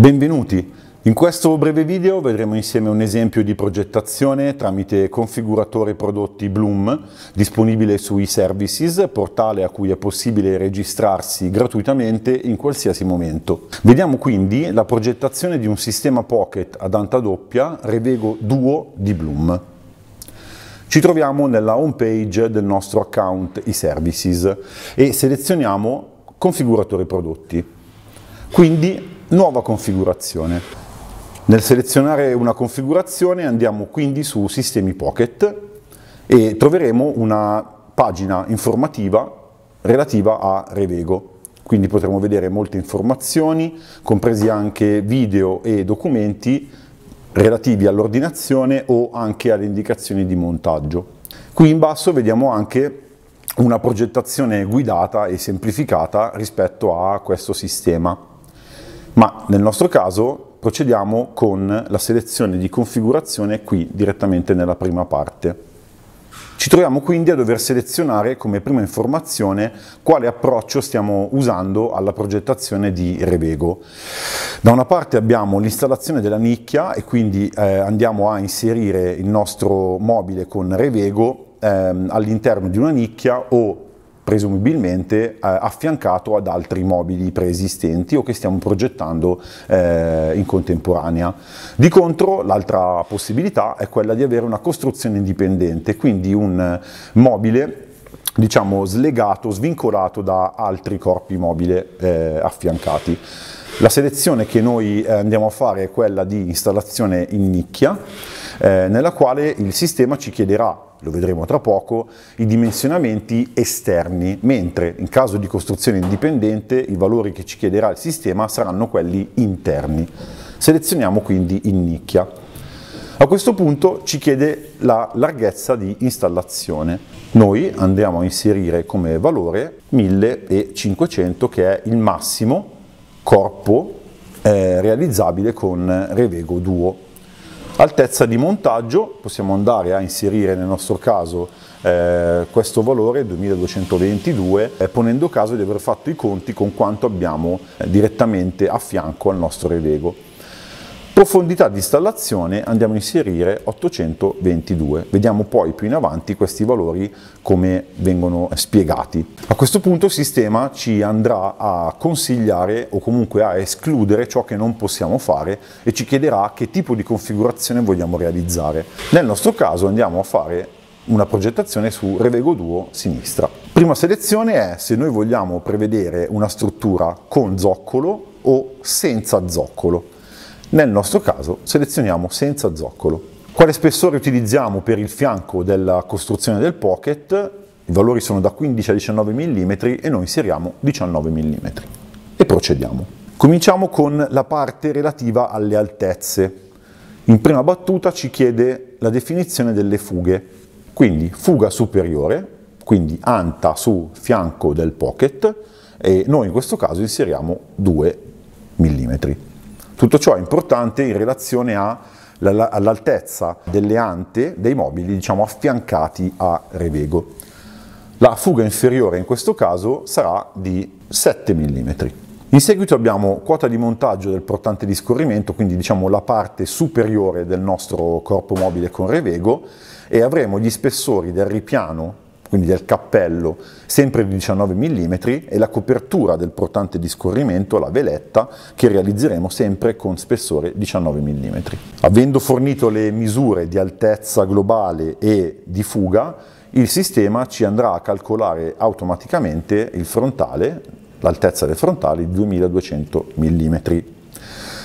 Benvenuti! In questo breve video vedremo insieme un esempio di progettazione tramite configuratore prodotti Bloom disponibile sui Services, portale a cui è possibile registrarsi gratuitamente in qualsiasi momento. Vediamo quindi la progettazione di un sistema pocket ad anta doppia Revego Duo di Bloom. Ci troviamo nella home page del nostro account iServices e selezioniamo configuratore prodotti. Quindi Nuova configurazione. Nel selezionare una configurazione andiamo quindi su Sistemi Pocket e troveremo una pagina informativa relativa a Revego. Quindi potremo vedere molte informazioni, compresi anche video e documenti relativi all'ordinazione o anche alle indicazioni di montaggio. Qui in basso vediamo anche una progettazione guidata e semplificata rispetto a questo sistema ma nel nostro caso procediamo con la selezione di configurazione qui direttamente nella prima parte. Ci troviamo quindi a dover selezionare come prima informazione quale approccio stiamo usando alla progettazione di Revego. Da una parte abbiamo l'installazione della nicchia e quindi eh, andiamo a inserire il nostro mobile con Revego ehm, all'interno di una nicchia o presumibilmente eh, affiancato ad altri mobili preesistenti o che stiamo progettando eh, in contemporanea. Di contro, l'altra possibilità è quella di avere una costruzione indipendente, quindi un mobile diciamo slegato, svincolato da altri corpi mobile eh, affiancati. La selezione che noi eh, andiamo a fare è quella di installazione in nicchia eh, nella quale il sistema ci chiederà lo vedremo tra poco, i dimensionamenti esterni, mentre in caso di costruzione indipendente i valori che ci chiederà il sistema saranno quelli interni. Selezioniamo quindi in nicchia. A questo punto ci chiede la larghezza di installazione. Noi andiamo a inserire come valore 1500 che è il massimo corpo eh, realizzabile con Revego Duo. Altezza di montaggio, possiamo andare a inserire nel nostro caso eh, questo valore 2222 eh, ponendo caso di aver fatto i conti con quanto abbiamo eh, direttamente a fianco al nostro rilego. Profondità di installazione andiamo a inserire 822, vediamo poi più in avanti questi valori come vengono spiegati. A questo punto il sistema ci andrà a consigliare o comunque a escludere ciò che non possiamo fare e ci chiederà che tipo di configurazione vogliamo realizzare. Nel nostro caso andiamo a fare una progettazione su Revego Duo sinistra. Prima selezione è se noi vogliamo prevedere una struttura con zoccolo o senza zoccolo. Nel nostro caso selezioniamo senza zoccolo. Quale spessore utilizziamo per il fianco della costruzione del pocket? I valori sono da 15 a 19 mm e noi inseriamo 19 mm. E procediamo. Cominciamo con la parte relativa alle altezze. In prima battuta ci chiede la definizione delle fughe. Quindi fuga superiore, quindi anta su fianco del pocket e noi in questo caso inseriamo 2 mm. Tutto ciò è importante in relazione all'altezza delle ante dei mobili diciamo, affiancati a revego. La fuga inferiore in questo caso sarà di 7 mm. In seguito abbiamo quota di montaggio del portante di scorrimento, quindi diciamo la parte superiore del nostro corpo mobile con revego e avremo gli spessori del ripiano quindi del cappello, sempre di 19 mm, e la copertura del portante di scorrimento, la veletta, che realizzeremo sempre con spessore 19 mm. Avendo fornito le misure di altezza globale e di fuga, il sistema ci andrà a calcolare automaticamente il frontale, l'altezza del frontale di 2200 mm.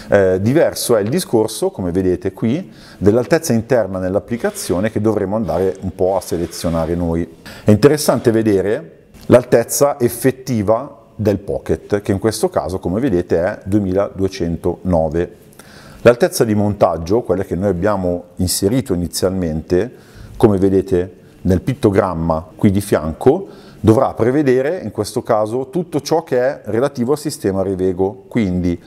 Eh, diverso è il discorso, come vedete qui, dell'altezza interna nell'applicazione che dovremo andare un po' a selezionare noi. È interessante vedere l'altezza effettiva del pocket, che in questo caso, come vedete, è 2209. L'altezza di montaggio, quella che noi abbiamo inserito inizialmente, come vedete nel pittogramma qui di fianco, dovrà prevedere in questo caso tutto ciò che è relativo al sistema Revego, quindi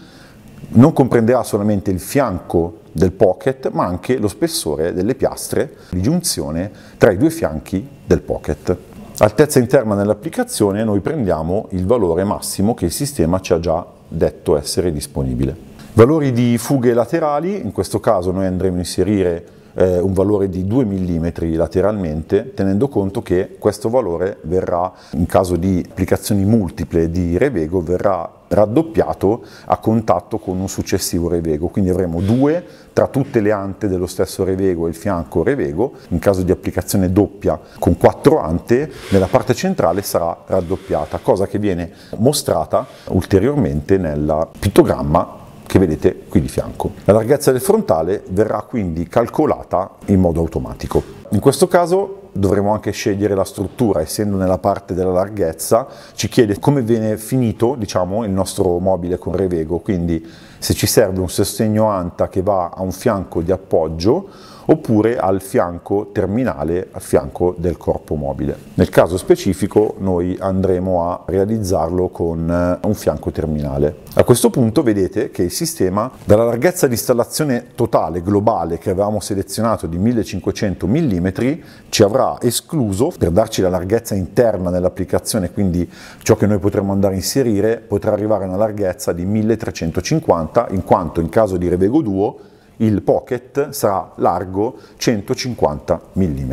non comprenderà solamente il fianco del pocket ma anche lo spessore delle piastre di giunzione tra i due fianchi del pocket. Altezza interna nell'applicazione noi prendiamo il valore massimo che il sistema ci ha già detto essere disponibile. Valori di fughe laterali, in questo caso noi andremo a inserire eh, un valore di 2 mm lateralmente, tenendo conto che questo valore verrà, in caso di applicazioni multiple di Revego, verrà raddoppiato a contatto con un successivo revego, quindi avremo due tra tutte le ante dello stesso revego e il fianco revego, in caso di applicazione doppia con quattro ante, nella parte centrale sarà raddoppiata, cosa che viene mostrata ulteriormente nel pittogramma che vedete qui di fianco. La larghezza del frontale verrà quindi calcolata in modo automatico. In questo caso dovremo anche scegliere la struttura, essendo nella parte della larghezza, ci chiede come viene finito diciamo, il nostro mobile con Revego, quindi se ci serve un sostegno anta che va a un fianco di appoggio oppure al fianco terminale, al fianco del corpo mobile. Nel caso specifico noi andremo a realizzarlo con eh, un fianco terminale. A questo punto vedete che il sistema dalla larghezza di installazione totale globale che avevamo selezionato di 1500 mm ci avrà escluso per darci la larghezza interna nell'applicazione, quindi ciò che noi potremo andare a inserire potrà arrivare a una larghezza di 1350 in quanto in caso di Revego Duo il pocket sarà largo 150 mm.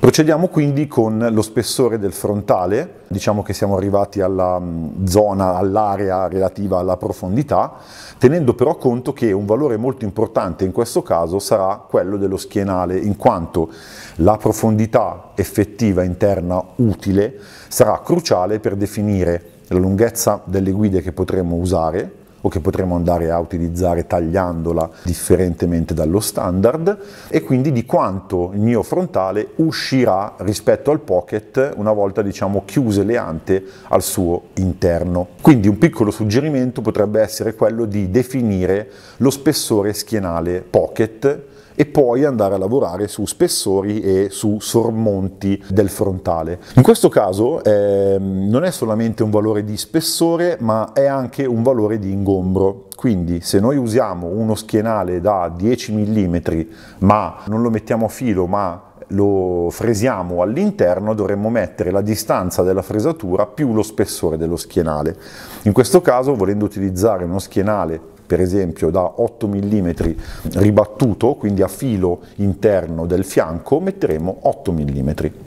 Procediamo quindi con lo spessore del frontale, diciamo che siamo arrivati alla mm, zona, all'area relativa alla profondità, tenendo però conto che un valore molto importante in questo caso sarà quello dello schienale, in quanto la profondità effettiva interna utile sarà cruciale per definire la lunghezza delle guide che potremo usare, o che potremo andare a utilizzare tagliandola differentemente dallo standard e quindi di quanto il mio frontale uscirà rispetto al pocket una volta diciamo chiuse le ante al suo interno. Quindi un piccolo suggerimento potrebbe essere quello di definire lo spessore schienale pocket e poi andare a lavorare su spessori e su sormonti del frontale. In questo caso eh, non è solamente un valore di spessore ma è anche un valore di ingombro. Quindi se noi usiamo uno schienale da 10 mm ma non lo mettiamo a filo ma lo fresiamo all'interno dovremmo mettere la distanza della fresatura più lo spessore dello schienale. In questo caso, volendo utilizzare uno schienale per esempio da 8 mm ribattuto, quindi a filo interno del fianco, metteremo 8 mm.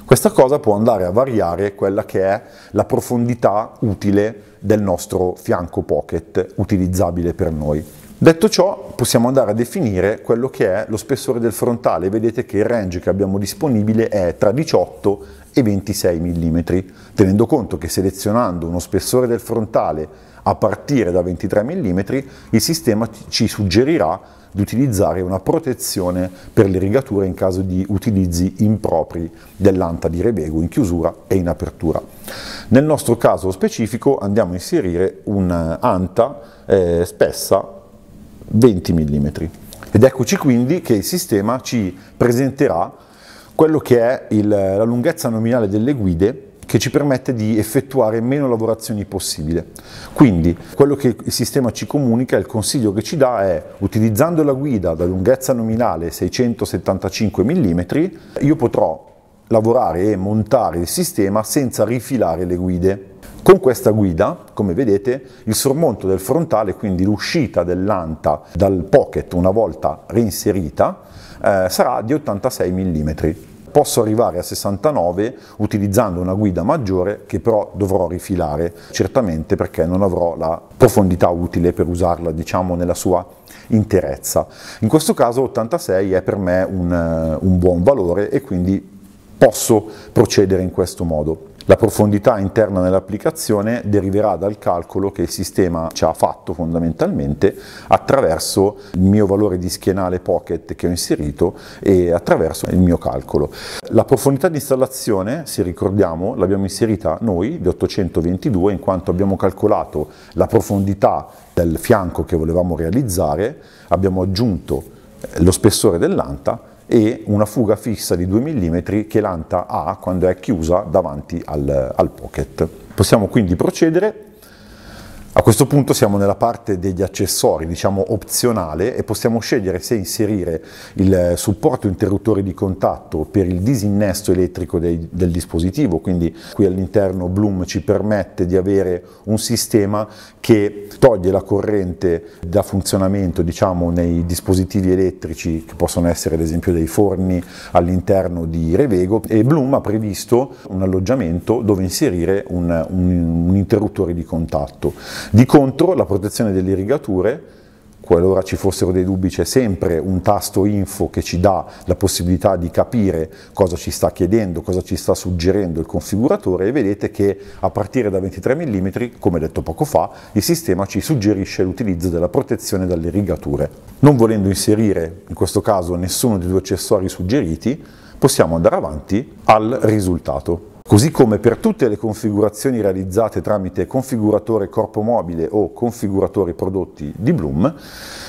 Questa cosa può andare a variare quella che è la profondità utile del nostro fianco pocket utilizzabile per noi. Detto ciò, possiamo andare a definire quello che è lo spessore del frontale. Vedete che il range che abbiamo disponibile è tra 18 e 26 mm, tenendo conto che selezionando uno spessore del frontale a partire da 23 mm, il sistema ci suggerirà di utilizzare una protezione per le rigature in caso di utilizzi impropri dell'anta di rebego in chiusura e in apertura. Nel nostro caso specifico andiamo a inserire un'anta eh, spessa 20 mm. Ed eccoci quindi che il sistema ci presenterà quello che è il, la lunghezza nominale delle guide che ci permette di effettuare meno lavorazioni possibile. Quindi quello che il sistema ci comunica, il consiglio che ci dà è utilizzando la guida da lunghezza nominale 675 mm, io potrò lavorare e montare il sistema senza rifilare le guide. Con questa guida, come vedete, il sormonto del frontale, quindi l'uscita dell'anta dal pocket una volta reinserita, eh, sarà di 86 mm. Posso arrivare a 69 utilizzando una guida maggiore che però dovrò rifilare, certamente perché non avrò la profondità utile per usarla, diciamo, nella sua interezza. In questo caso 86 è per me un, eh, un buon valore e quindi posso procedere in questo modo. La profondità interna nell'applicazione deriverà dal calcolo che il sistema ci ha fatto fondamentalmente attraverso il mio valore di schienale pocket che ho inserito e attraverso il mio calcolo. La profondità di installazione, se ricordiamo, l'abbiamo inserita noi di 822 in quanto abbiamo calcolato la profondità del fianco che volevamo realizzare, abbiamo aggiunto eh, lo spessore dell'anta e una fuga fissa di 2 mm che l'anta ha quando è chiusa davanti al, al pocket. Possiamo quindi procedere a questo punto siamo nella parte degli accessori, diciamo opzionale, e possiamo scegliere se inserire il supporto interruttore di contatto per il disinnesto elettrico dei, del dispositivo, quindi qui all'interno Bloom ci permette di avere un sistema che toglie la corrente da funzionamento diciamo, nei dispositivi elettrici che possono essere ad esempio dei forni all'interno di Revego e Bloom ha previsto un alloggiamento dove inserire un, un, un interruttore di contatto. Di contro la protezione delle irrigature, qualora ci fossero dei dubbi c'è sempre un tasto info che ci dà la possibilità di capire cosa ci sta chiedendo, cosa ci sta suggerendo il configuratore e vedete che a partire da 23 mm, come detto poco fa, il sistema ci suggerisce l'utilizzo della protezione dalle rigature. Non volendo inserire in questo caso nessuno dei due accessori suggeriti, possiamo andare avanti al risultato così come per tutte le configurazioni realizzate tramite configuratore corpo mobile o configuratori prodotti di Bloom,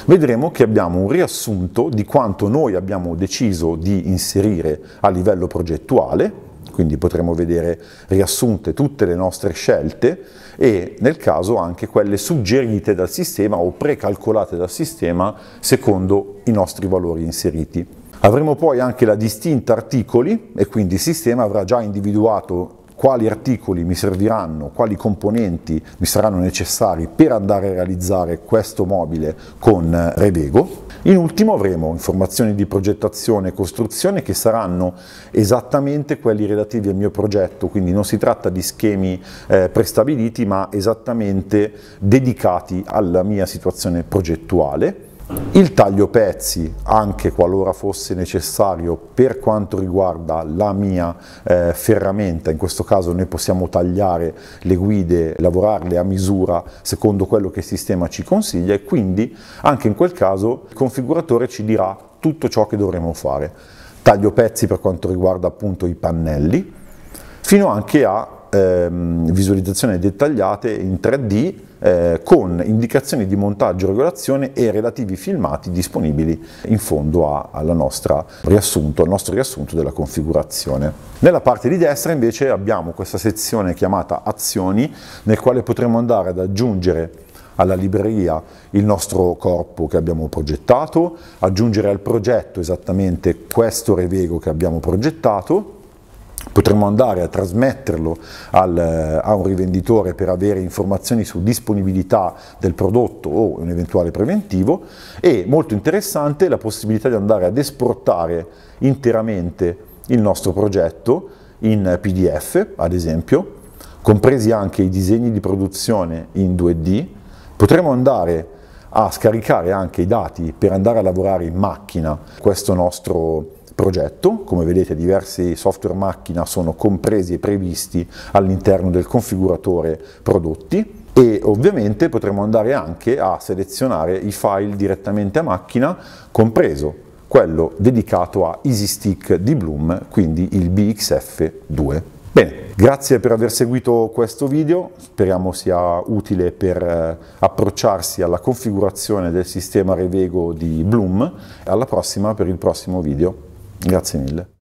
vedremo che abbiamo un riassunto di quanto noi abbiamo deciso di inserire a livello progettuale, quindi potremo vedere riassunte tutte le nostre scelte e nel caso anche quelle suggerite dal sistema o precalcolate dal sistema secondo i nostri valori inseriti. Avremo poi anche la distinta articoli e quindi il sistema avrà già individuato quali articoli mi serviranno, quali componenti mi saranno necessari per andare a realizzare questo mobile con Revego. In ultimo avremo informazioni di progettazione e costruzione che saranno esattamente quelli relativi al mio progetto, quindi non si tratta di schemi eh, prestabiliti ma esattamente dedicati alla mia situazione progettuale il taglio pezzi, anche qualora fosse necessario per quanto riguarda la mia eh, ferramenta, in questo caso noi possiamo tagliare le guide, lavorarle a misura secondo quello che il sistema ci consiglia e quindi anche in quel caso il configuratore ci dirà tutto ciò che dovremo fare. Taglio pezzi per quanto riguarda appunto i pannelli, fino anche a ehm, visualizzazioni dettagliate in 3D eh, con indicazioni di montaggio, regolazione e relativi filmati disponibili in fondo a, al nostro riassunto della configurazione. Nella parte di destra invece abbiamo questa sezione chiamata azioni nel quale potremo andare ad aggiungere alla libreria il nostro corpo che abbiamo progettato, aggiungere al progetto esattamente questo revego che abbiamo progettato potremmo andare a trasmetterlo al, eh, a un rivenditore per avere informazioni su disponibilità del prodotto o un eventuale preventivo e molto interessante la possibilità di andare ad esportare interamente il nostro progetto in PDF, ad esempio, compresi anche i disegni di produzione in 2D, potremmo andare a scaricare anche i dati per andare a lavorare in macchina questo nostro progetto, come vedete diversi software macchina sono compresi e previsti all'interno del configuratore prodotti e ovviamente potremo andare anche a selezionare i file direttamente a macchina, compreso quello dedicato a EasyStick di Bloom, quindi il BXF2. Bene, grazie per aver seguito questo video, speriamo sia utile per eh, approcciarsi alla configurazione del sistema Revego di Bloom. Alla prossima per il prossimo video. Grazie mille.